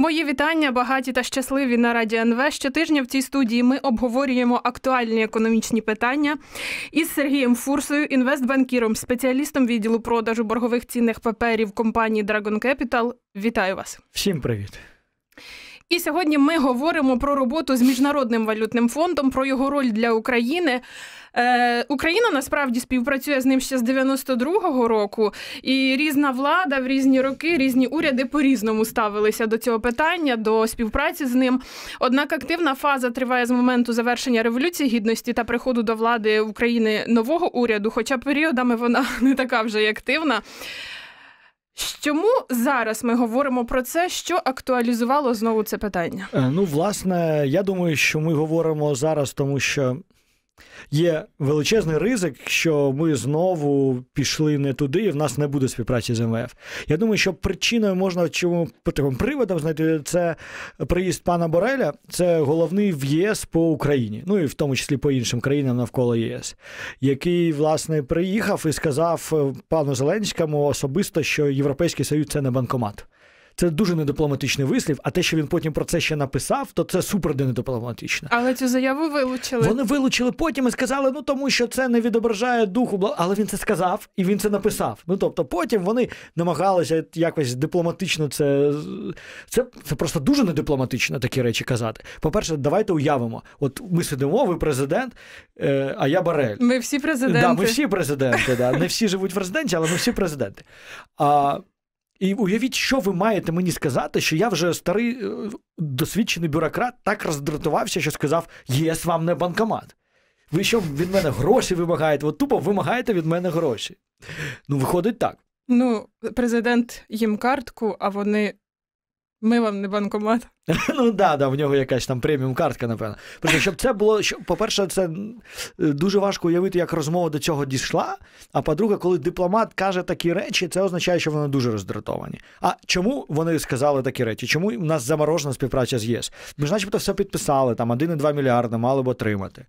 Мої вітання, багаті та щасливі на Раді НВ. Щотижня в цій студії ми обговорюємо актуальні економічні питання із Сергієм Фурсою, інвестбанкіром, спеціалістом відділу продажу боргових цінних паперів компанії Dragon Capital. Вітаю вас! Всім привіт! І сьогодні ми говоримо про роботу з міжнародним валютним фондом, про його роль для України. Е, Україна насправді співпрацює з ним ще з 92-го року, і різна влада в різні роки, різні уряди по різному ставилися до цього питання, до співпраці з ним. Однак активна фаза триває з моменту завершення революції гідності та приходу до влади України нового уряду, хоча періодами вона не така вже й активна. Чому зараз ми говоримо про це, що актуалізувало знову це питання? Е, ну, власне, я думаю, що ми говоримо зараз, тому що Є величезний ризик, що ми знову пішли не туди, і в нас не буде співпраці з МВФ. Я думаю, що причиною можна чому таким приводом знайти це приїзд пана Бореля, це головний в ЄС по Україні, ну і в тому числі по іншим країнам навколо ЄС, який власне приїхав і сказав е, пану Зеленському особисто, що Європейський Союз це не банкомат. Це дуже недипломатичний вислів. А те, що він потім про це ще написав, то це супер недипломатично. Але цю заяву вилучили. Вони вилучили потім і сказали, ну тому що це не відображає духу. Але він це сказав і він це написав. Ну тобто, потім вони намагалися якось дипломатично це. Це це просто дуже недипломатично такі речі казати. По-перше, давайте уявимо: от ми сидимо, ви президент, е, а я Барель. Ми всі президенти. Да, Ми всі президенти. да. Не всі живуть в резиденті, але ми всі президенти. А і уявіть, що ви маєте мені сказати, що я вже старий е, досвідчений бюрократ так роздратувався, що сказав: єс вам не банкомат. Ви що від мене гроші вимагаєте? От тупо вимагаєте від мене гроші. Ну, виходить так. Ну, президент їм картку, а вони ми вам не банкомат. Ну да, да, в нього якась там преміум картка, напевно. Просто щоб це було, щоб, по-перше, це дуже важко уявити, як розмова до цього дійшла. А по-друге, коли дипломат каже такі речі, це означає, що вони дуже роздратовані. А чому вони сказали такі речі? Чому в нас заморожена співпраця з ЄС? Ми ж, начебто, все підписали, там 1,2 мільярди мали б отримати.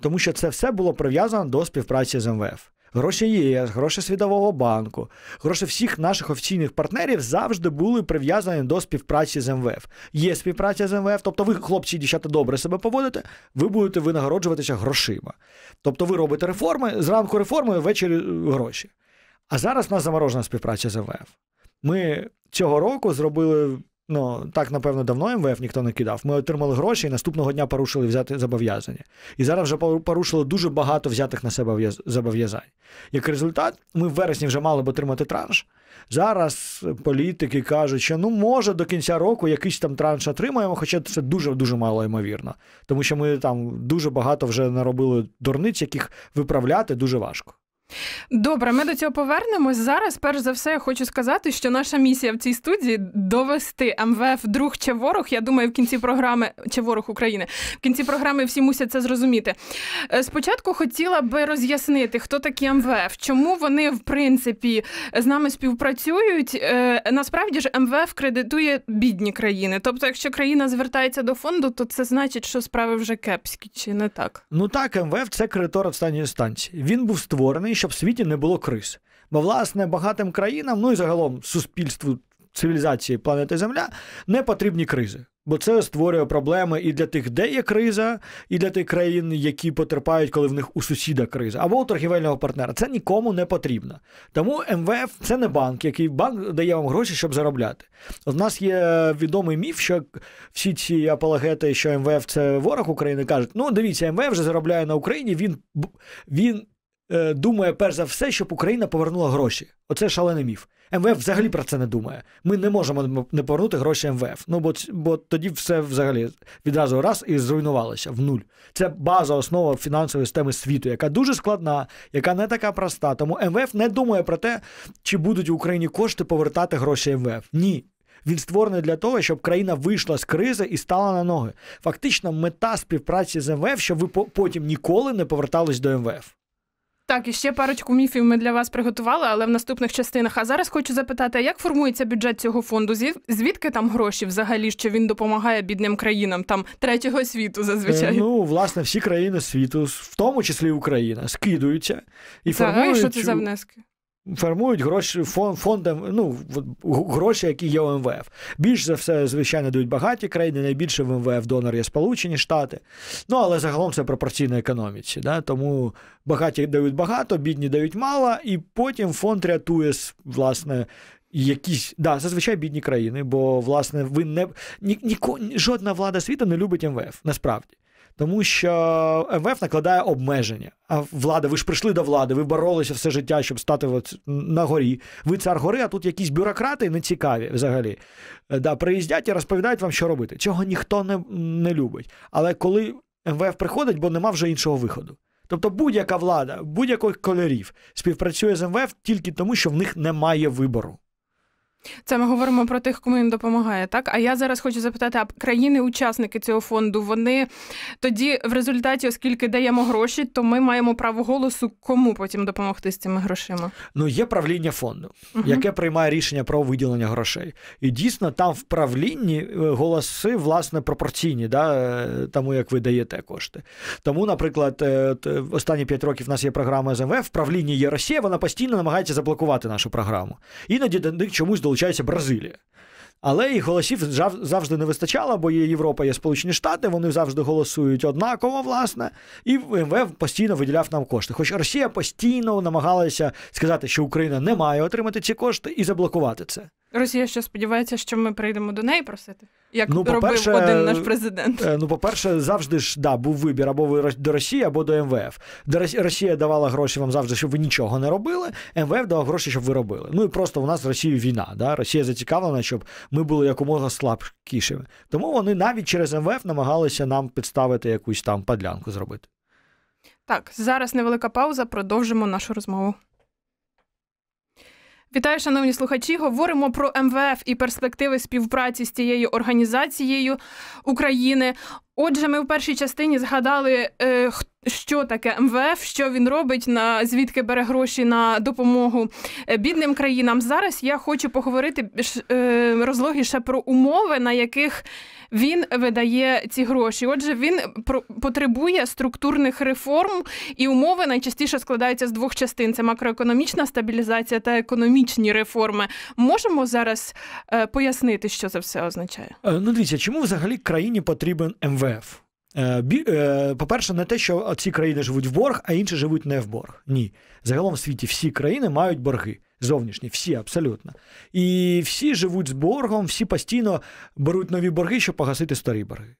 Тому що це все було прив'язано до співпраці з МВФ гроші ЄС, гроші Світового банку, гроші всіх наших офіційних партнерів завжди були прив'язані до співпраці з МВФ. Є співпраця з МВФ, тобто ви, хлопці і дівчата, добре себе поводите, ви будете винагороджуватися грошима. Тобто ви робите реформи, зранку реформи, ввечері е, гроші. А зараз у нас заморожена співпраця з МВФ. Ми цього року зробили Ну, так, напевно, давно МВФ ніхто не кидав. Ми отримали гроші і наступного дня порушили взяти зобов'язання. І зараз вже порушили дуже багато взятих на себе зобов'язань. Як результат, ми в вересні вже мали б отримати транш. Зараз політики кажуть, що ну, може, до кінця року якийсь там транш отримаємо, хоча це дуже-дуже мало ймовірно. Тому що ми там дуже багато вже наробили дурниць, яких виправляти дуже важко. Добре, ми до цього повернемось. Зараз, перш за все, я хочу сказати, що наша місія в цій студії довести МВФ друг чи ворог. Я думаю, в кінці програми чи ворог України в кінці програми всі мусять це зрозуміти. Е, спочатку хотіла би роз'яснити, хто такі МВФ, чому вони в принципі з нами співпрацюють. Е, насправді ж МВФ кредитує бідні країни. Тобто, якщо країна звертається до фонду, то це значить, що справи вже кепські, чи не так? Ну так, МВФ це кредитор останньої станції. Він був створений щоб в світі не було криз. Бо, власне, багатим країнам, ну і загалом суспільству цивілізації планети Земля не потрібні кризи. Бо це створює проблеми і для тих, де є криза, і для тих країн, які потерпають, коли в них у сусіда криза, або у торгівельного партнера. Це нікому не потрібно. Тому МВФ це не банк, який банк дає вам гроші, щоб заробляти. У нас є відомий міф, що всі ці апологети, що МВФ це ворог України, кажуть: ну дивіться, МВФ вже заробляє на Україні. Він він Е, думає перш за все, щоб Україна повернула гроші. Оце шалений міф. МВФ взагалі про це не думає. Ми не можемо не повернути гроші МВФ. Ну бо бо тоді все взагалі відразу раз і зруйнувалося в нуль. Це база основа фінансової системи світу, яка дуже складна, яка не така проста. Тому МВФ не думає про те, чи будуть в Україні кошти повертати гроші МВФ. Ні. Він створений для того, щоб країна вийшла з кризи і стала на ноги. Фактично, мета співпраці з МВФ, щоб ви потім ніколи не повертались до МВФ. Так, і ще парочку міфів ми для вас приготували, але в наступних частинах. А зараз хочу запитати, а як формується бюджет цього фонду? Звідки там гроші взагалі, що він допомагає бідним країнам там третього світу зазвичай? Е, ну, власне, всі країни світу, в тому числі Україна, скидуються і так, формують. А що це за внески? Фармують гроші фон, фондам, ну гроші, які є у МВФ. Більш за все, звичайно, дають багаті країни. Найбільше в МВФ донор є Сполучені Штати. Ну але загалом це пропорційно економіці. Да? Тому багаті дають багато, бідні дають мало, і потім фонд рятує власне. Якісь да, зазвичай бідні країни, бо власне ви не ні, ні, жодна влада світу не любить МВФ насправді. Тому що МВФ накладає обмеження. А влада, ви ж прийшли до влади, ви боролися все життя, щоб стати от на горі. Ви цар гори, а тут якісь бюрократи не цікаві взагалі. Е, да, Приїздять і розповідають вам, що робити. Цього ніхто не, не любить. Але коли МВФ приходить, бо нема вже іншого виходу. Тобто будь-яка влада, будь-яких кольорів співпрацює з МВФ тільки тому, що в них немає вибору. Це ми говоримо про тих, кому він допомагає, так? А я зараз хочу запитати, а країни-учасники цього фонду, вони тоді в результаті, оскільки даємо гроші, то ми маємо право голосу, кому потім допомогти з цими грошима. Ну, є правління фонду, угу. яке приймає рішення про виділення грошей. І дійсно, там в правлінні е, голоси, власне, пропорційні, да, е, тому як ви даєте кошти. Тому, наприклад, е, останні п'ять років в нас є програма ЗМВ, в правлінні є Росія, вона постійно намагається заблокувати нашу програму. Іноді до них чомусь виходить, Бразилія. Але і голосів завжди не вистачало, бо є Європа, є Сполучені Штати, вони завжди голосують однаково, власне, і МВФ постійно виділяв нам кошти. Хоч Росія постійно намагалася сказати, що Україна не має отримати ці кошти і заблокувати це. Росія ще сподівається, що ми прийдемо до неї просити, як ну, робив один наш президент. Е, ну, по-перше, завжди ж да, був вибір або ви до Росії, або до МВФ. До Росія давала гроші вам завжди, щоб ви нічого не робили. МВФ давав гроші, щоб ви робили. Ну і просто у нас з Росією війна. Да? Росія зацікавлена, щоб ми були якомога слабкішими. Тому вони навіть через МВФ намагалися нам підставити якусь там падлянку зробити. Так, зараз невелика пауза. Продовжимо нашу розмову. Вітаю, шановні слухачі. Говоримо про МВФ і перспективи співпраці з цією організацією України. Отже, ми в першій частині згадали, е, що таке МВФ, що він робить, на звідки бере гроші на допомогу е, бідним країнам. Зараз я хочу поговорити е, розлогіше про умови, на яких він видає ці гроші. Отже, він потребує структурних реформ, і умови найчастіше складаються з двох частин: це макроекономічна стабілізація та економічні реформи. Можемо зараз е, пояснити, що це все означає? Е, ну, дивіться, чому взагалі країні потрібен МВФ? Е, по-перше, не те, що ці країни живуть в борг, а інші живуть не в борг. Ні. Загалом в світі всі країни мають борги зовнішні, всі абсолютно. І всі живуть з боргом, всі постійно беруть нові борги, щоб погасити старі борги.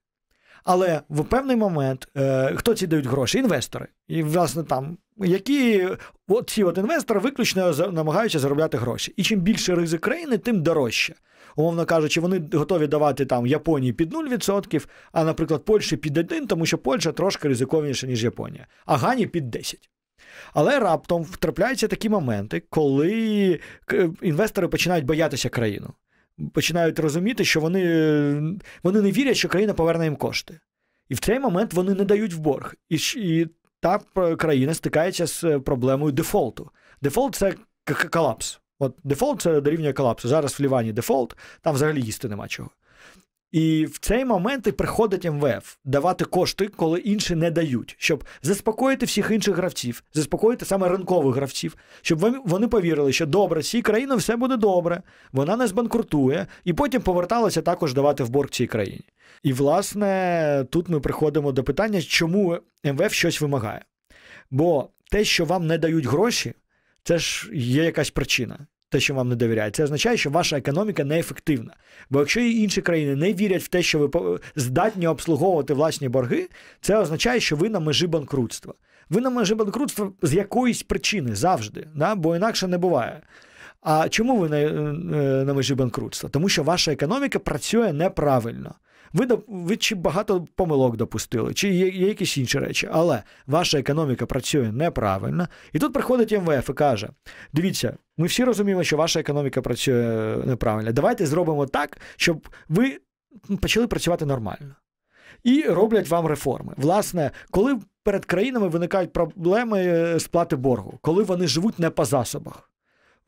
Але в певний момент е, хто ці дають гроші? Інвестори. І, власне, там, які от ці от інвестори виключно намагаються заробляти гроші. І чим більше ризик країни, тим дорожче. Умовно кажучи, вони готові давати там Японії під 0%, а, наприклад, Польщі під 1%, тому що Польща трошки ризиковніша, ніж Японія, а Гані під 10%. Але раптом втрапляються такі моменти, коли інвестори починають боятися країну, починають розуміти, що вони, е, вони не вірять, що країна поверне їм кошти. І в цей момент вони не дають в борг. І, і та країна стикається з е, проблемою дефолту. Дефолт це колапс. От дефолт це дорівнює колапсу. Зараз в Лівані дефолт, там взагалі їсти нема чого. І в цей момент і приходить МВФ давати кошти, коли інші не дають, щоб заспокоїти всіх інших гравців, заспокоїти саме ринкових гравців, щоб вони повірили, що добре, цій країні все буде добре, вона не збанкрутує, і потім поверталася також давати в борг цій країні. І власне тут ми приходимо до питання, чому МВФ щось вимагає. Бо те, що вам не дають гроші, це ж є якась причина те, що вам не довіряють, це означає, що ваша економіка неефективна. Бо якщо інші країни не вірять в те, що ви здатні обслуговувати власні борги, це означає, що ви на межі банкрутства. Ви на межі банкрутства з якоїсь причини завжди, да? бо інакше не буває. А чому ви на, е, е, на межі банкрутства? Тому що ваша економіка працює неправильно. Ви ви чи багато помилок допустили, чи є, є якісь інші речі, але ваша економіка працює неправильно. І тут приходить МВФ і каже: дивіться, ми всі розуміємо, що ваша економіка працює неправильно. Давайте зробимо так, щоб ви почали працювати нормально. І роблять вам реформи. Власне, коли перед країнами виникають проблеми е, сплати боргу, коли вони живуть не по засобах.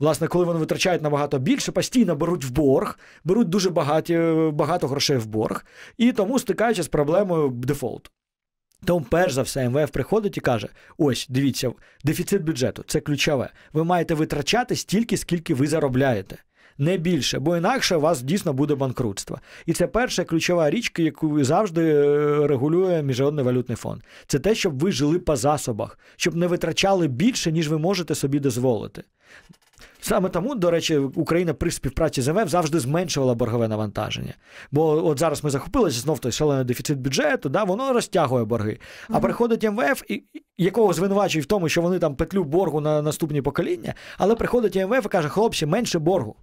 Власне, коли вони витрачають набагато більше, постійно беруть в борг, беруть дуже багаті, багато грошей в борг, і тому стикаються з проблемою дефолту. Тому, перш за все, МВФ приходить і каже: ось, дивіться, дефіцит бюджету це ключове. Ви маєте витрачати стільки, скільки ви заробляєте. Не більше, бо інакше у вас дійсно буде банкрутство. І це перша ключова річка, яку завжди е, регулює Міжнародний валютний фонд. Це те, щоб ви жили по засобах, щоб не витрачали більше, ніж ви можете собі дозволити. Саме тому, до речі, Україна при співпраці з МВФ завжди зменшувала боргове навантаження. Бо от зараз ми захопилися знов той шалений дефіцит бюджету, да, воно розтягує борги. А приходить МВФ, і, якого звинувачують в тому, що вони там петлю боргу на наступні покоління, але приходить МВФ і каже, хлопці, менше боргу.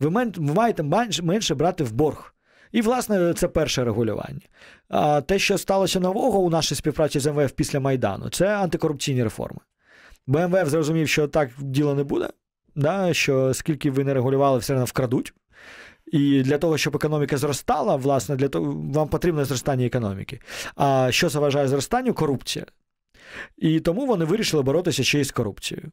Ви маєте менше брати в борг. І, власне, це перше регулювання. А те, що сталося нового у нашій співпраці з МВФ після Майдану, це антикорупційні реформи. Бо МВФ зрозумів, що так діло не буде, да, що скільки ви не регулювали, все одно вкрадуть. І для того, щоб економіка зростала, власне, для того вам потрібне зростання економіки. А що заважає зростанню? Корупція. І тому вони вирішили боротися ще й з корупцією.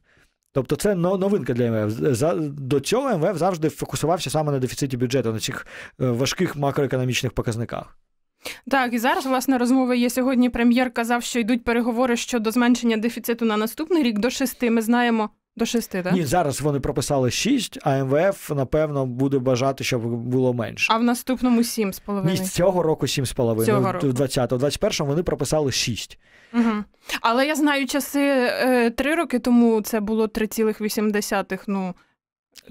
Тобто, це новинка для МВФ. До цього МВФ завжди фокусувався саме на дефіциті бюджету, на цих е, важких макроекономічних показниках. Так, і зараз власне розмови є сьогодні. Прем'єр казав, що йдуть переговори щодо зменшення дефіциту на наступний рік до шести. Ми знаємо. До шести, так? Ні, зараз вони прописали шість, а МВФ, напевно, буде бажати, щоб було менше. А в наступному сім з половиною. Ні, цього року сім з половиною. В 20-му, 21-му вони прописали шість. Угу. Але я знаю часи е, три роки тому це було 3,8. Ну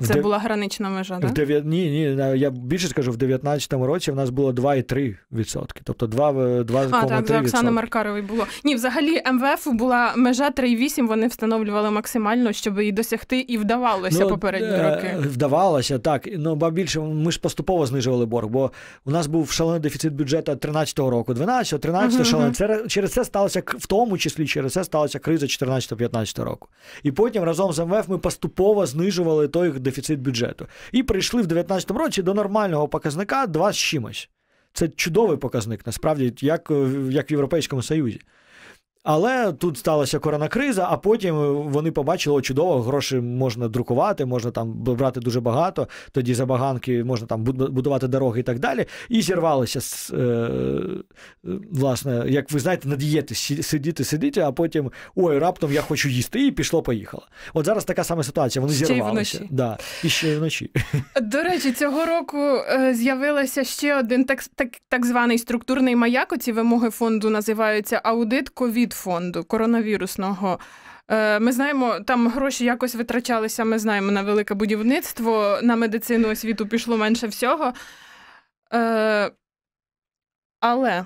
це Де... була гранична межа, так? Дев... Ні, ні, я більше скажу, в 2019 році в нас було 2,3%. Тобто 2, 2,3%. А, так, за Оксани Маркарової було. Ні, взагалі МВФ була межа 3,8, вони встановлювали максимально, щоб її досягти, і вдавалося ну, попередні е, роки. Вдавалося, так. Ну, ба більше, ми ж поступово знижували борг, бо у нас був шалений дефіцит бюджету 13-го року, 12-го, 13-го шалений. Це, через це сталося, в тому числі через це сталася криза 14-15 року. І потім разом з МВФ ми поступово знижували той роках дефіцит бюджету. І прийшли в 2019 році до нормального показника два. з чимось. Це чудовий показник, насправді, як як в Європейському Союзі. Але тут сталася коронакриза, а потім вони побачили, чудово, гроші можна друкувати, можна там брати дуже багато. Тоді за баганки можна там будувати дороги і так далі. І зірвалися з, е, е власне, як ви знаєте, на дієти сидіти, сидіти, а потім ой, раптом я хочу їсти, і пішло, поїхало. От зараз така сама ситуація. Вони ще зірвалися. Вночі. Да, і ще вночі. До речі, цього року е, з'явилася ще один так, так, так званий структурний маяк. Оці вимоги фонду називаються аудит ковід фонду коронавірусного. Е, ми знаємо, там гроші якось витрачалися. Ми знаємо на велике будівництво, на медицину освіту пішло менше всього. Е, але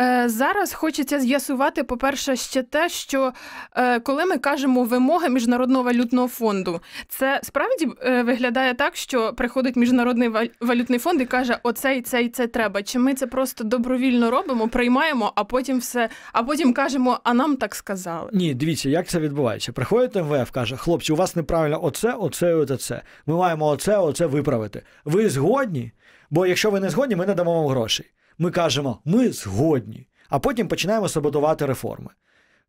Е, зараз хочеться з'ясувати, по-перше, ще те, що е, коли ми кажемо вимоги міжнародного валютного фонду, це справді е, виглядає так, що приходить міжнародний валютний фонд і каже: оце і це і це треба. Чи ми це просто добровільно робимо, приймаємо, а потім все, а потім кажемо, а нам так сказали? Ні, дивіться, як це відбувається. Приходить МВФ, каже, хлопці, у вас неправильно оце, оце, оце, оце. Ми маємо оце, оце виправити. Ви згодні? Бо якщо ви не згодні, ми не дамо вам грошей ми кажемо, ми згодні, а потім починаємо саботувати реформи.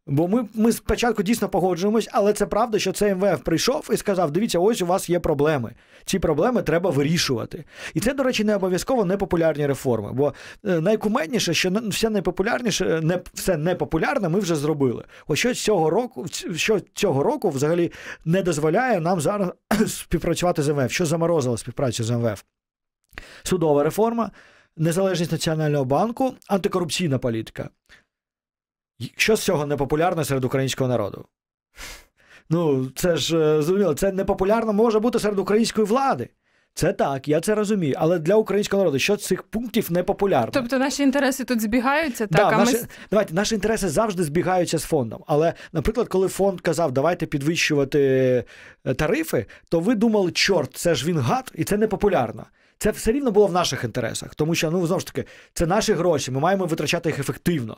Бо ми ми спочатку дійсно погоджуємось, але це правда, що цей МВФ прийшов і сказав: дивіться, ось у вас є проблеми. Ці проблеми треба вирішувати. І це, до речі, не обов'язково непопулярні реформи. Бо е, найкуменніше, що все найпопулярніше, не все непопулярне, ми вже зробили. Ось що цього року, що цього року взагалі не дозволяє нам зараз співпрацювати з МВФ, що заморозило співпрацю з МВФ. Судова реформа незалежність Національного банку, антикорупційна політика. Що з цього непопулярно серед українського народу? Ну, це ж е, зрозуміло, це непопулярно може бути серед української влади. Це так, я це розумію. Але для українського народу що з цих пунктів непопулярно? Тобто наші інтереси тут збігаються, так? Да, а наші, ми... Давайте, наші інтереси завжди збігаються з фондом. Але, наприклад, коли фонд казав, давайте підвищувати е, тарифи, то ви думали, чорт, це ж він гад, і це непопулярно. Це все рівно було в наших інтересах, тому що ну знову ж таки, це наші гроші, ми маємо витрачати їх ефективно.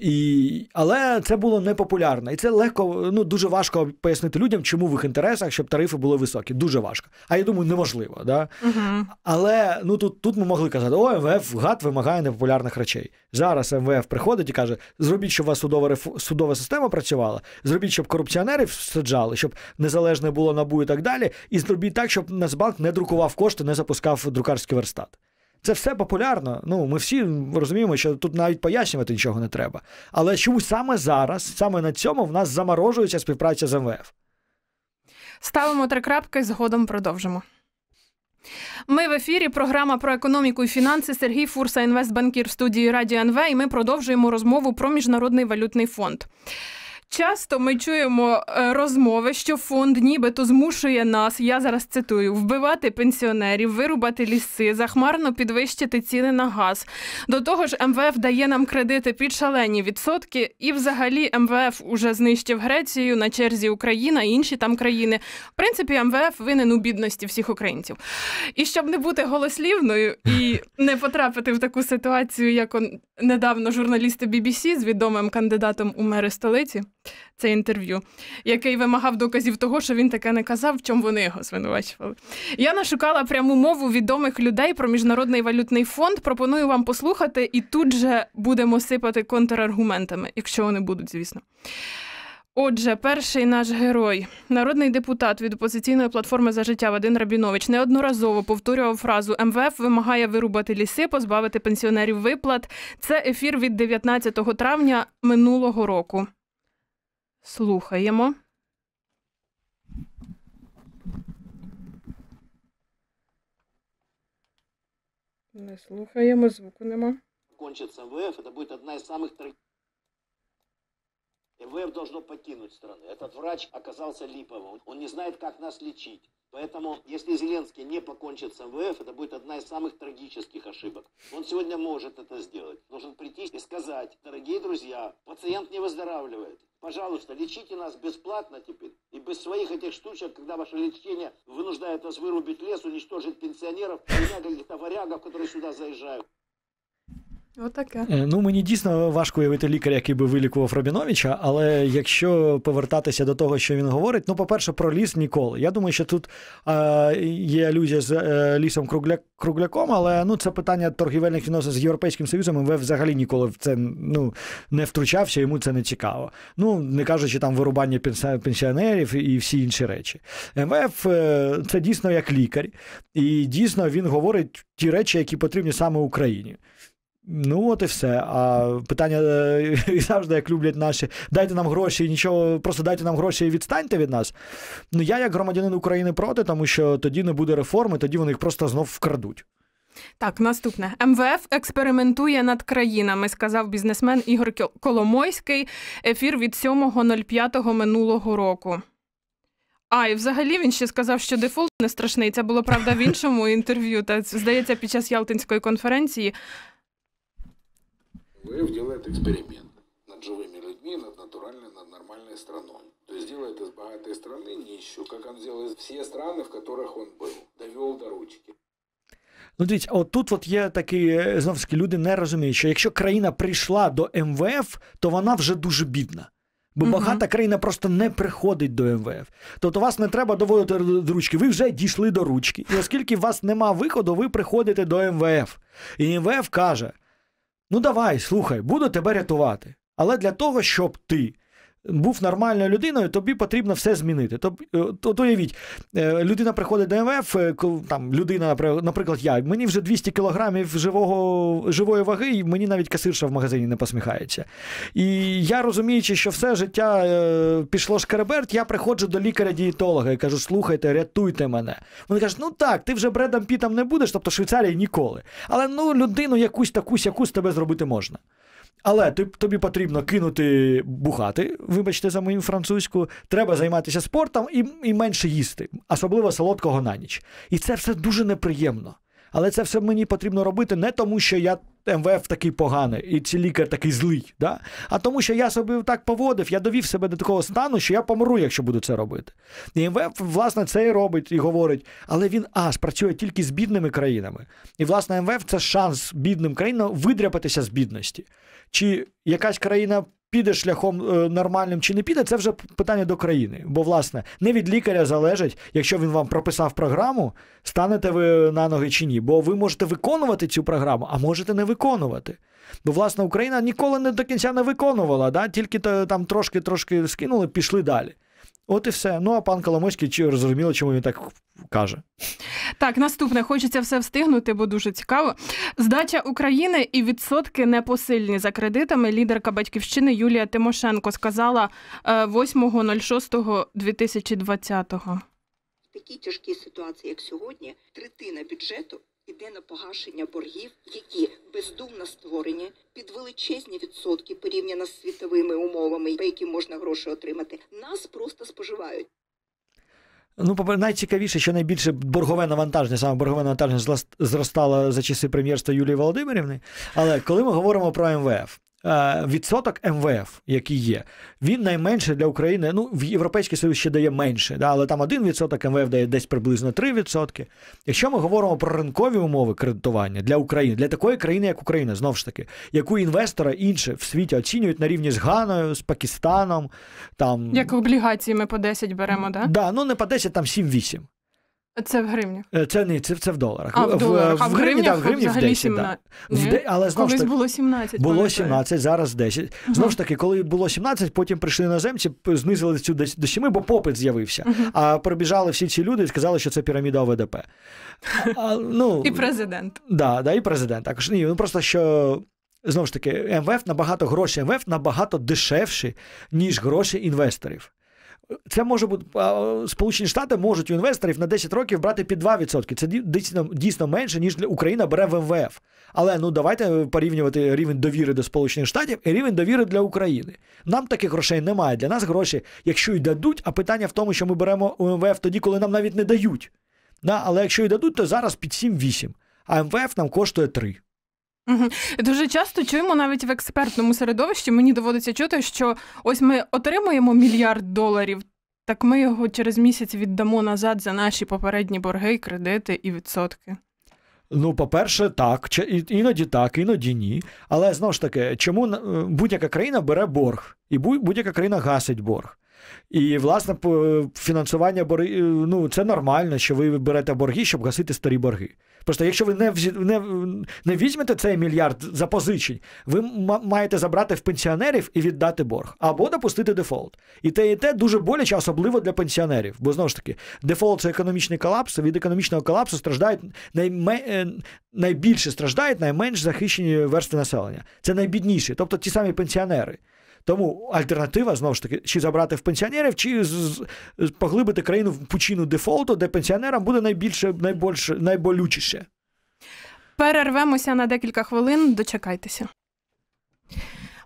І... Але це було непопулярно. І це легко, ну дуже важко пояснити людям, чому в їх інтересах, щоб тарифи були високі. Дуже важко. А я думаю, неможливо. Да? uh Але ну тут тут ми могли казати, о, МВФ гад вимагає непопулярних речей. Зараз МВФ приходить і каже: зробіть, щоб у вас судова реф... судова система працювала, зробіть, щоб корупціонерів саджали, щоб незалежне було набу і так далі. І зробіть так, щоб Нацбанк не друкував кошти, не запускав друкарський верстат. Це все популярно. Ну, ми всі розуміємо, що тут навіть пояснювати нічого не треба. Але чому саме зараз, саме на цьому, в нас заморожується співпраця з МВФ? Ставимо три крапки, згодом продовжимо. Ми в ефірі. Програма про економіку і фінанси Сергій Фурса, інвестбанкір в студії Радіо НВ. І ми продовжуємо розмову про міжнародний валютний фонд. Часто ми чуємо е, розмови, що фонд нібито змушує нас, я зараз цитую, вбивати пенсіонерів, вирубати ліси, захмарно підвищити ціни на газ. До того ж, МВФ дає нам кредити під шалені відсотки, і взагалі МВФ уже знищив Грецію на черзі Україна і інші там країни. В принципі, МВФ винен у бідності всіх українців. І щоб не бути голослівною і не потрапити в таку ситуацію, як недавно журналісти BBC з відомим кандидатом у мери столиці це інтерв'ю, який вимагав доказів того, що він таке не казав, в чому вони його звинувачували. Я нашукала пряму мову відомих людей про міжнародний валютний фонд. Пропоную вам послухати, і тут же будемо сипати контраргументами, якщо вони будуть, звісно. Отже, перший наш герой, народний депутат від опозиційної платформи за життя Вадим Рабінович, неодноразово повторював фразу МВФ вимагає вирубати ліси, позбавити пенсіонерів виплат. Це ефір від 19 травня минулого року. Слухаємо. Не слухаємо, звуку нема. Кончиться МВФ, це буде одна із самих МВФ должно покинуть страну. Этот врач оказался липовым. Он не знает, как нас лечить. Поэтому, если Зеленский не покончит с МВФ, это будет одна из самых трагических ошибок. Он сегодня может это сделать. Должен прийти и сказать, дорогие друзья, пациент не выздоравливает. Пожалуйста, лечите нас бесплатно теперь. И без своих этих штучек, когда ваше лечение вынуждает вас вырубить лес, уничтожить пенсионеров, и каких-то варягов, которые сюда заезжают. Отаке. Е, ну мені дійсно важко уявити лікаря, який би вилікував Рабіновича, але якщо повертатися до того, що він говорить, ну, по-перше, про ліс ніколи. Я думаю, що тут е, є алюзія з е, лісом Кругля... Кругляком, але ну, це питання торгівельних відносин з Європейським Союзом, МВ взагалі ніколи в це ну, не втручався, йому це не цікаво. Ну, не кажучи там вирубання пенсіонерів і всі інші речі. МВФ е, це дійсно як лікар, і дійсно він говорить ті речі, які потрібні саме Україні. Ну, от і все. А питання е, і завжди, як люблять наші, дайте нам гроші і нічого, просто дайте нам гроші і відстаньте від нас. Ну, я, як громадянин України, проти, тому що тоді не буде реформи, тоді вони їх просто знов вкрадуть. Так, наступне МВФ експериментує над країнами, сказав бізнесмен Ігор Коломойський. Ефір від 7.05 минулого року. А, і взагалі він ще сказав, що дефолт не страшний. Це було правда в іншому інтерв'ю. Та здається, під час Ялтинської конференції. ВФ делает эксперимент над живыми людьми, над натуральной, над нормальной страной. То есть делает из богатой страны нищую, как он делал все страны, в которых он был. Довел до ручки. Ну, дивіться, от тут от є такі е, знову таки люди не розуміють, що якщо країна прийшла до МВФ, то вона вже дуже бідна. Бо uh багата країна просто не приходить до МВФ. Тобто вас не треба доводити до ручки. Ви вже дійшли до ручки. І оскільки у вас нема виходу, ви приходите до МВФ. І МВФ каже. Ну давай, слухай, буду тебе рятувати. Але для того, щоб ти був нормальною людиною, тобі потрібно все змінити. Тоб, е, то, уявіть, е, людина приходить до МФ, е, там людина, наприклад, я мені вже 200 кілограмів живого, живої ваги, і мені навіть касирша в магазині не посміхається. І я розуміючи, що все життя пішло шкереберт, я приходжу до лікаря-дієтолога і кажу: слухайте, рятуйте мене. Вони кажуть, ну так, ти вже бредом пітом не будеш, тобто Швейцарії ніколи. Але ну людину якусь таку якусь тебе зробити можна. Але ти тобі потрібно кинути бухати, вибачте за мою французьку, треба займатися спортом і, і менше їсти, особливо солодкого на ніч. І це все дуже неприємно. Але це все мені потрібно робити не тому, що я МВФ такий поганий, і чи лікар такий злий. Да? А тому, що я собі так поводив, я довів себе до такого стану, що я помру, якщо буду це робити. І МВФ, власне, це і робить і говорить, але він аж працює тільки з бідними країнами. І, власне, МВФ це шанс бідним країнам видряпатися з бідності. Чи якась країна піде шляхом е, нормальним чи не піде, це вже питання до країни. Бо, власне, не від лікаря залежить, якщо він вам прописав програму, станете ви на ноги чи ні. Бо ви можете виконувати цю програму, а можете не виконувати. Бо, власне, Україна ніколи не до кінця не виконувала, да? тільки там трошки-трошки скинули, пішли далі. От і все. Ну а пан Коломойський чи розуміло, чому він так каже. Так, наступне хочеться все встигнути, бо дуже цікаво. Здача України і відсотки непосильні за кредитами. Лідерка батьківщини Юлія Тимошенко сказала 8.06.2020. Е, В такій тяжкій ситуації, як сьогодні, третина бюджету йде на погашення боргів, які бездумно створені під величезні відсотки порівняно з світовими умовами, по яким можна гроші отримати. Нас просто споживають. Ну, найцікавіше, що найбільше боргове навантаження, саме боргове навантаження зростало за часи прем'єрства Юлії Володимирівни. Але коли ми говоримо про МВФ, Е, відсоток МВФ, який є, він найменше для України. Ну, в Європейський Союз ще дає менше, да, але там 1% МВФ дає десь приблизно 3%. Якщо ми говоримо про ринкові умови кредитування для України, для такої країни, як Україна, знову ж таки, яку інвестори інше в світі оцінюють на рівні з Ганою, з Пакистаном. Там... Як облігації ми по 10 беремо, да? Да, ну не по 10, там 7-8. Це в гривнях. Е, це ні, це це в доларах. А, В доларах. В, а в, в гривні, гривнях, в гривні в 10, Да. В де, але знову Колись так, було 17. Було 17, зараз 10. uh Знову ж таки, коли було 17, потім прийшли іноземці, знизили цю до 7, бо попит з'явився. uh А пробіжали всі ці люди і сказали, що це піраміда ОВДП. А, ну, І президент. Да, да, і президент. Також ні, ну просто що. Знову ж таки, МВФ набагато гроші, МВФ набагато дешевші, ніж гроші інвесторів. Це може бути Сполучені Штати можуть у інвесторів на 10 років брати під 2%. Це дійсно дійсно менше, ніж Україна бере в МВФ. Але ну давайте порівнювати рівень довіри до Сполучених Штатів і рівень довіри для України. Нам таких грошей немає. Для нас гроші, якщо й дадуть, а питання в тому, що ми беремо у МВФ тоді, коли нам навіть не дають. Да? Але якщо й дадуть, то зараз під 7-8, а МВФ нам коштує 3. Дуже часто чуємо навіть в експертному середовищі. Мені доводиться чути, що ось ми отримуємо мільярд доларів, так ми його через місяць віддамо назад за наші попередні борги, кредити і відсотки. Ну, по-перше, так, іноді так, іноді ні. Але знову ж таки, чому е, будь-яка країна бере борг, і будь-яка країна гасить борг. І, власне, фінансування борги, е, ну, це нормально, що ви берете борги, щоб гасити старі борги. Просто якщо ви не не, не візьмете цей мільярд запозичень, ви маєте забрати в пенсіонерів і віддати борг або допустити дефолт. І те, і те дуже боляче, особливо для пенсіонерів. Бо знову ж таки, дефолт це економічний колапс. Від економічного колапсу страждають найме... Е, найбільше страждають найменш захищені версти населення. Це найбідніші, тобто ті самі пенсіонери. Тому альтернатива знову ж таки, чи забрати в пенсіонерів, чи поглибити країну в пучину дефолту, де пенсіонерам буде найбільше, найбільше найболючіше. Перервемося на декілька хвилин. Дочекайтеся.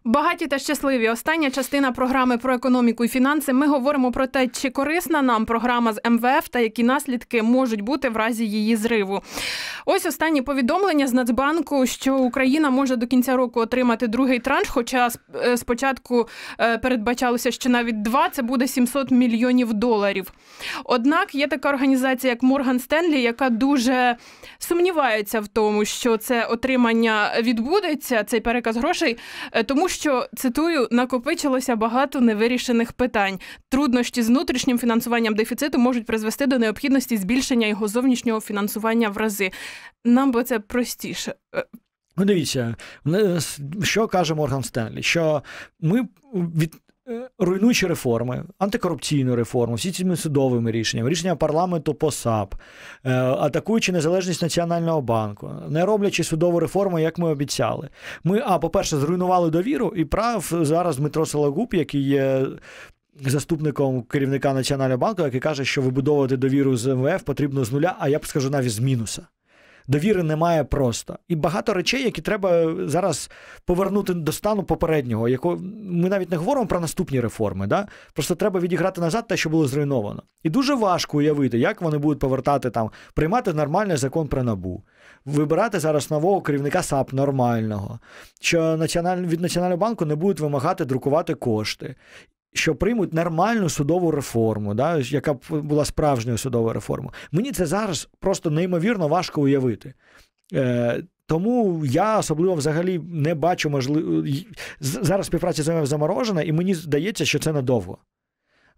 Багаті та щасливі. Остання частина програми про економіку і фінанси. Ми говоримо про те, чи корисна нам програма з МВФ та які наслідки можуть бути в разі її зриву. Ось останні повідомлення з Нацбанку, що Україна може до кінця року отримати другий транш. Хоча е, спочатку е, передбачалося, що навіть два це буде 700 мільйонів доларів. Однак є така організація, як Морган Стенлі, яка дуже сумнівається в тому, що це отримання відбудеться, цей переказ грошей, е, тому що цитую накопичилося багато невирішених питань. Труднощі з внутрішнім фінансуванням дефіциту можуть призвести до необхідності збільшення його зовнішнього фінансування в рази. Нам би це простіше. Е, ну, дивіться, е, що каже Морган Стенлі, що ми від Е, руйнуючі реформи, антикорупційну реформу, всі цими судовими рішеннями, рішення парламенту по САП, е, атакуючи незалежність Національного банку, не роблячи судову реформу, як ми обіцяли. Ми, а, по-перше, зруйнували довіру і прав зараз Дмитро Сологуб, який є. Заступником керівника Національного банку, який каже, що вибудовувати довіру з МВФ потрібно з нуля, а я б скажу навіть з мінуса довіри немає просто. І багато речей, які треба е, зараз повернути до стану попереднього, яко ми навіть не говоримо про наступні реформи. Да? Просто треба відіграти назад те, що було зруйновано. І дуже важко уявити, як вони будуть повертати там, приймати нормальний закон про набу, вибирати зараз нового керівника САП нормального, що від Національного банку не будуть вимагати друкувати кошти що приймуть нормальну судову реформу, да, яка була справжньою судовою реформою. Мені це зараз просто неймовірно важко уявити. Е, Тому я особливо взагалі не бачу можливо. Зараз співпраця з МВФ заморожена, і мені здається, що це надовго.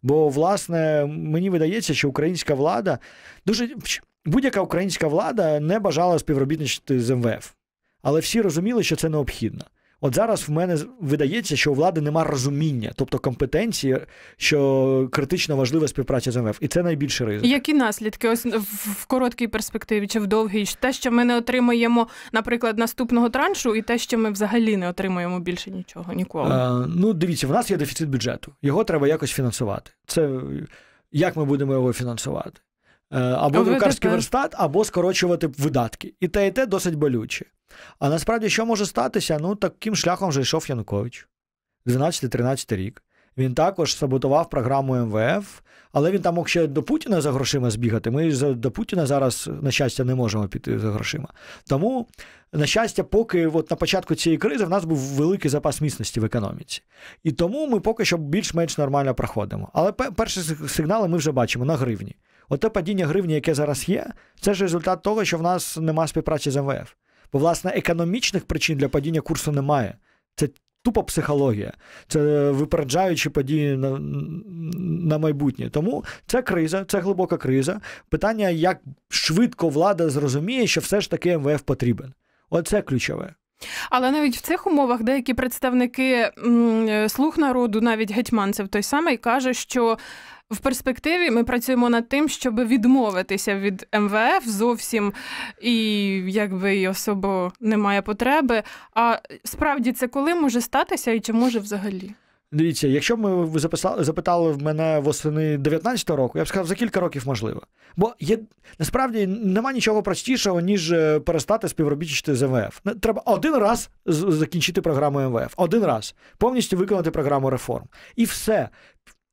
Бо, власне, мені видається, що українська влада дуже будь-яка українська влада не бажала співробітничати з МВФ. Але всі розуміли, що це необхідно. От зараз в мене видається, що у влади нема розуміння, тобто компетенції, що критично важлива співпраця з МВФ. І це найбільший ризик. Які наслідки ось в короткій перспективі чи в довгій? Те, що ми не отримаємо, наприклад, наступного траншу, і те, що ми взагалі не отримаємо більше нічого ніколи. Е, ну, дивіться, в нас є дефіцит бюджету. Його треба якось фінансувати. Це як ми будемо його фінансувати? Е, або лікарський верстат, або скорочувати видатки. І те, і те досить болюче. А насправді, що може статися? Ну, таким шляхом вже йшов Янукович. 12-13 рік. Він також саботував програму МВФ, але він там мог ще до Путіна за грошима збігати. Ми до Путіна зараз, на щастя, не можемо піти за грошима. Тому, на щастя, поки от на початку цієї кризи в нас був великий запас міцності в економіці. І тому ми поки що більш-менш нормально проходимо. Але перші сигнали ми вже бачимо на гривні. Оте падіння гривні, яке зараз є, це ж результат того, що в нас нема співпраці з МВФ. Бо, власне, економічних причин для падіння курсу немає. Це тупа психологія, це випереджаючі події на, на майбутнє. Тому це криза, це глибока криза. Питання, як швидко влада зрозуміє, що все ж таки МВФ потрібен. Оце ключове. Але навіть в цих умовах деякі представники е, слуг народу, навіть гетьманцев той самий, каже, що в перспективі ми працюємо над тим, щоб відмовитися від МВФ зовсім і якби і особо немає потреби. А справді це коли може статися і чи може взагалі? Дивіться, якщо ми ви запитали в мене восени 19-го року, я б сказав, за кілька років можливо. Бо є насправді нема нічого простішого, ніж е, перестати співробітничати з МВФ. Треба один раз закінчити програму МВФ, один раз повністю виконати програму реформ. І все.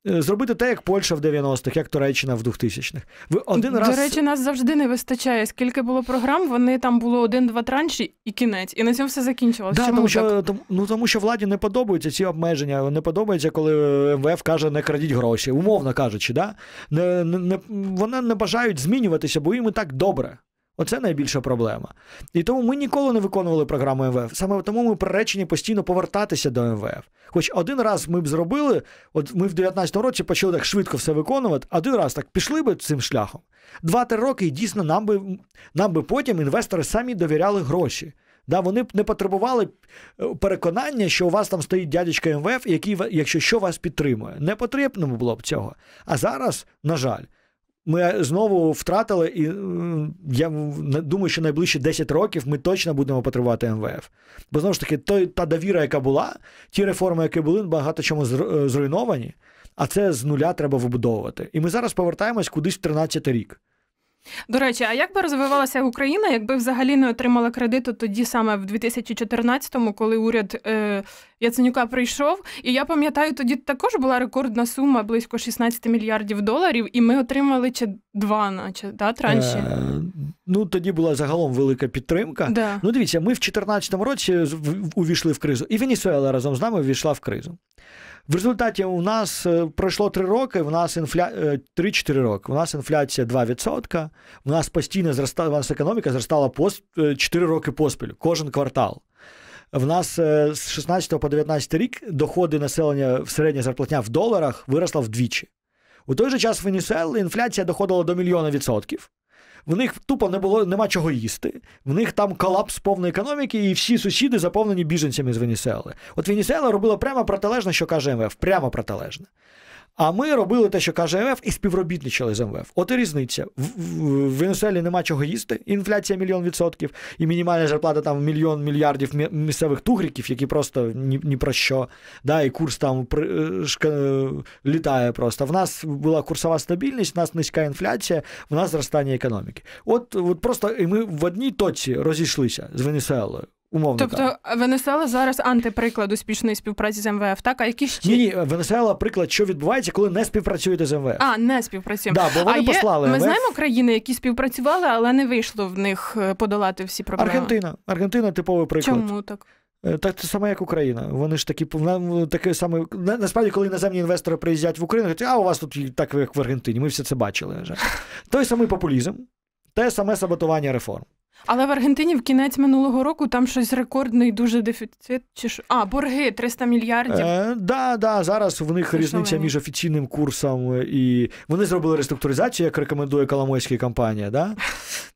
Е, зробити те, як Польща в 90-х, як Туреччина в 2000-х. Ви один До раз... До речі, нас завжди не вистачає. Скільки було програм, вони там було один-два транші і кінець. І на цьому все закінчилося. Да, тому, що, так? Ну, тому що владі не подобаються ці обмеження, не подобається, коли МВФ каже, не крадіть гроші, умовно кажучи, да? Не, не, не, вони не бажають змінюватися, бо їм і так добре. Оце найбільша проблема. І тому ми ніколи не виконували програму МВФ. Саме тому ми приречені постійно повертатися до МВФ. Хоч один раз ми б зробили, от ми в 19-му році почали так швидко все виконувати, один раз так пішли би цим шляхом. Два-три роки, і дійсно, нам би нам би потім інвестори самі довіряли гроші. Да, Вони б не потребували е, переконання, що у вас там стоїть дядечка МВФ, який, якщо що вас підтримує. Не потрібно було б цього. А зараз, на жаль ми знову втратили, і я думаю, що найближчі 10 років ми точно будемо потребувати МВФ. Бо знову ж таки, той, та довіра, яка була, ті реформи, які були, багато чому е, зруйновані, а це з нуля треба вибудовувати. І ми зараз повертаємось кудись в 13 рік. До речі, а як би розвивалася Україна, якби взагалі не отримала кредиту тоді саме в 2014-му, коли уряд е, Яценюка прийшов? І я пам'ятаю, тоді також була рекордна сума близько 16 мільярдів доларів, і ми отримали чи два, наче да, транші? Е, ну тоді була загалом велика підтримка. Да. Ну, дивіться, ми в 2014 році увійшли в кризу, і Венесуела разом з нами ввійшла в кризу. В результаті у нас е, пройшло 3 роки, у нас інфля... 3-4 е, роки, у нас інфляція 2%, у нас постійно зростала, у нас економіка зростала 4 е, роки поспіль, кожен квартал. В нас з 16 по 19 рік доходи населення в середня зарплатня в доларах виросла вдвічі. У той же час в Венесуелі інфляція доходила до мільйона відсотків в них тупо не було нема чого їсти. В них там колапс повної економіки, і всі сусіди заповнені біженцями з Венесуели. От Венесуела робила прямо протилежне, що каже МВФ, прямо протилежне. А ми робили те, що каже МВФ, і співробітничали з МВФ. От і різниця. В, в, в Венесуелі нема чого їсти. Інфляція мільйон відсотків, і мінімальна зарплата там мільйон мільярдів місцевих тугриків, які просто ні, ні про що. Да, І курс там е, шка, е, літає просто. В нас була курсова стабільність, в нас низька інфляція, в нас зростання економіки. От, от просто і ми в одній точці розійшлися з Венесуелою. Умовно тобто так. Венесуела зараз антиприклад успішної співпраці з МВФ, так а які ще ні, ні Венесуела приклад, що відбувається, коли не співпрацюєте з МВФ. А не співпрацюємо. Да, бо вони а послали є... МВФ. Ми знаємо країни, які співпрацювали, але не вийшло в них е, подолати всі проблеми. Аргентина, Аргентина типовий приклад. Чому так? Е, так це саме як Україна. Вони ж такі ну, таке саме насправді, коли іноземні інвестори приїздять в Україну, кажуть, а у вас тут так як в Аргентині. Ми все це бачили. Той самий популізм, те саме саботування реформ. Але в Аргентині в кінець минулого року там щось рекордний, дуже дефіцит. Чи що? А, борги 300 мільярдів. Е, да, да, зараз в них Це різниця між офіційним курсом і вони зробили реструктуризацію, як рекомендує Коломойська компанія. Да?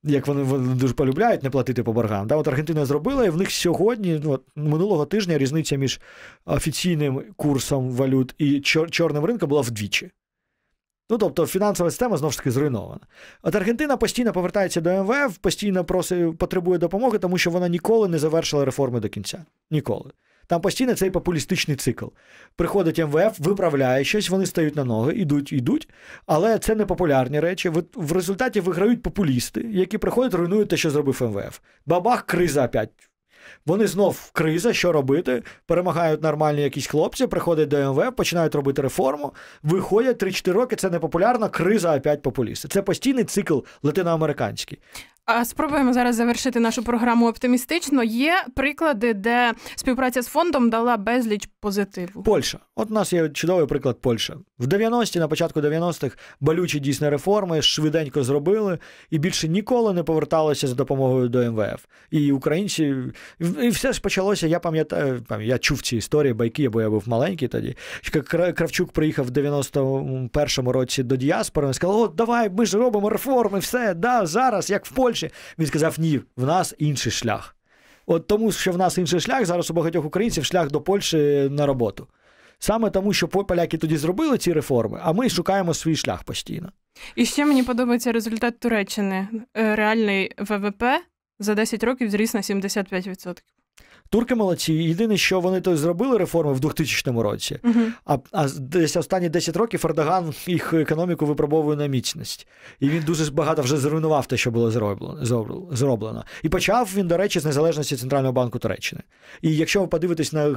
Як вони, вони дуже полюбляють не платити по боргам. Да? От Аргентина зробила, і в них сьогодні, ну, от, минулого тижня, різниця між офіційним курсом валют і чор- чорним ринком була вдвічі. Ну, тобто фінансова система знову ж таки зруйнована. От Аргентина постійно повертається до МВФ, постійно просить, потребує допомоги, тому що вона ніколи не завершила реформи до кінця. Ніколи. Там постійно цей популістичний цикл. Приходить МВФ, виправляє щось, вони стають на ноги, ідуть, ідуть. Але це не популярні речі. В результаті виграють популісти, які приходять, руйнують те, що зробив МВФ. Бабах, криза опять. Вони знов криза, що робити, перемагають нормальні якісь хлопці, приходять до МВ, починають робити реформу, виходять 3-4 роки. Це непопулярно, криза опять популісти. Це постійний цикл латиноамериканський. Спробуємо зараз завершити нашу програму оптимістично. Є приклади, де співпраця з фондом дала безліч позитиву. Польща, от у нас є чудовий приклад. Польща в 90-ті, на початку 90-х болючі дійсно реформи швиденько зробили і більше ніколи не поверталися за допомогою до МВФ. І українці і все ж почалося. Я пам'ятаю, я чув ці історії байки, бо я був маленький тоді. Кравчук приїхав в 91-му році до діаспори. Він сказав, о, давай ми ж робимо реформи, все да зараз, як в Польщі. Польщі, він сказав: ні, в нас інший шлях. От тому, що в нас інший шлях, зараз у багатьох українців шлях до Польщі на роботу. Саме тому, що поляки тоді зробили ці реформи, а ми шукаємо свій шлях постійно. І ще мені подобається результат Туреччини. Е, реальний ВВП за 10 років зріс на 75%. Турки молодці. Єдине, що вони то зробили реформи в 2000 році, uh-huh. а а десь останні 10 років Ердоган їх економіку випробовує на міцність. І він дуже багато вже зруйнував те, що було зроблено. зроблено. І почав він, до речі, з незалежності Центрального банку Туреччини. І якщо ви подивитесь на е,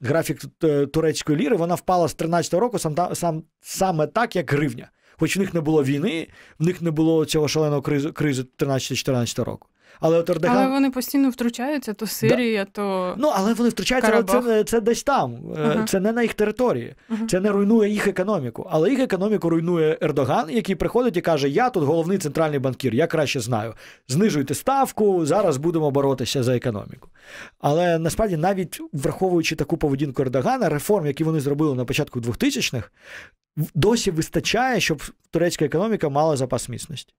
графік е, турецької ліри, вона впала з 13-го року сам, сам, саме так, як гривня. Хоч в них не було війни, в них не було цього шаленого кризу кризу 13-14 року. Але от Ордеган... Але вони постійно втручаються, то Сирія, да. то. Ну, але вони втручаються, але це це десь там. uh Це не на їх території, uh це не руйнує їх економіку. Але їх економіку руйнує Ердоган, який приходить і каже: Я тут головний центральний банкір, я краще знаю. Знижуйте ставку, зараз будемо боротися за економіку. Але насправді, навіть враховуючи таку поведінку Ердогана, реформ, які вони зробили на початку 2000-х, досі вистачає, щоб турецька економіка мала запас міцності.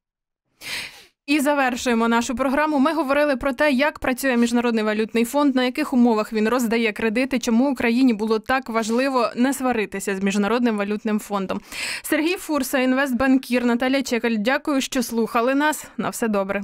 І завершуємо нашу програму. Ми говорили про те, як працює міжнародний валютний фонд, на яких умовах він роздає кредити, чому Україні було так важливо не сваритися з міжнародним валютним фондом. Сергій Фурса, інвестбанкір, Наталя Чекаль. Дякую, що слухали нас. На все добре.